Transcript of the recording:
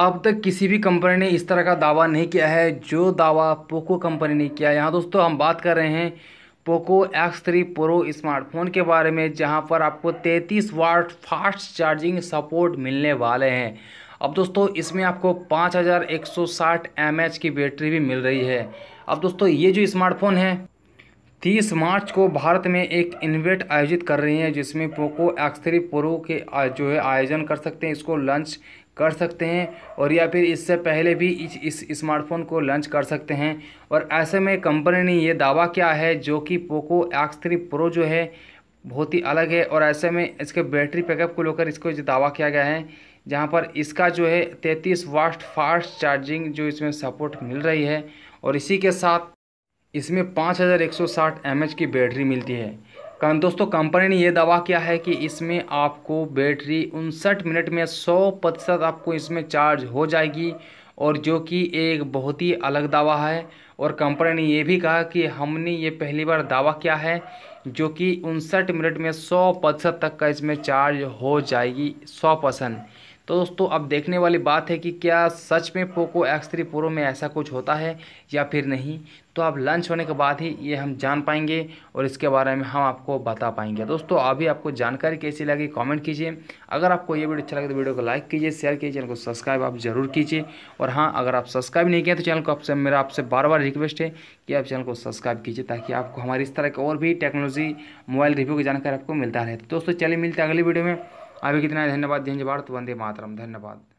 अब तक किसी भी कंपनी ने इस तरह का दावा नहीं किया है जो दावा पोको कंपनी ने किया यहाँ दोस्तों हम बात कर रहे हैं Poco X three pro smartphone के बारे में जहाँ पर आपको 33 वाट फास्ट चार्जिंग सपोर्ट मिलने वाले हैं अब दोस्तों इसमें आपको 5160 हज़ार की बैटरी भी मिल रही है अब दोस्तों ये जो स्मार्टफोन है तीस मार्च को भारत में एक इन्वेट आयोजित कर रही है जिसमें पोको एक्स थ्री प्रो के जो है आयोजन कर सकते हैं इसको लंच कर सकते हैं और या फिर इससे पहले भी इस इस स्मार्टफोन को लंच कर सकते हैं और ऐसे में कंपनी ने ये दावा किया है जो कि पोको एक्स थ्री प्रो जो है बहुत ही अलग है और ऐसे में इसके बैटरी पैकअप को लेकर इसको जो दावा किया गया है जहाँ पर इसका जो है तैंतीस वाट फास्ट चार्जिंग जो इसमें सपोर्ट मिल रही है और इसी के साथ इसमें पाँच हज़ार एक सौ साठ एम एच की बैटरी मिलती है कारण दोस्तों कंपनी ने यह दावा किया है कि इसमें आपको बैटरी उनसठ मिनट में सौ प्रतिशत आपको इसमें चार्ज हो जाएगी और जो कि एक बहुत ही अलग दावा है और कंपनी ने यह भी कहा कि हमने ये पहली बार दावा किया है जो कि उनसठ मिनट में सौ प्रतिशत तक का इसमें चार्ज हो जाएगी सौ परसेंट तो दोस्तों अब देखने वाली बात है कि क्या सच में पोको एक्स थ्री प्रो में ऐसा कुछ होता है या फिर नहीं तो आप लंच होने के बाद ही ये हम जान पाएंगे और इसके बारे में हम आपको बता पाएंगे दोस्तों अभी आपको जानकारी कैसी लगी कमेंट कीजिए अगर आपको ये वीडियो अच्छा लगे तो वीडियो को लाइक कीजिए शेयर कीजिए चैनल को सब्सक्राइब आप जरूर कीजिए और हाँ अगर आप सब्सक्राइब नहीं किए तो चैनल को आपसे मेरा आपसे बार बार रिक्वेस्ट है कि आप चैनल को सब्सक्राइब कीजिए ताकि आपको हमारी इस तरह की और भी टेक्नोलॉजी मोबाइल रिव्यू की जानकारी आपको मिलता रहे तो दोस्तों चलिए मिलते हैं अगली वीडियो में अभी कितना है धन्यवाद जय भारत वंदे मातरम धन्यवाद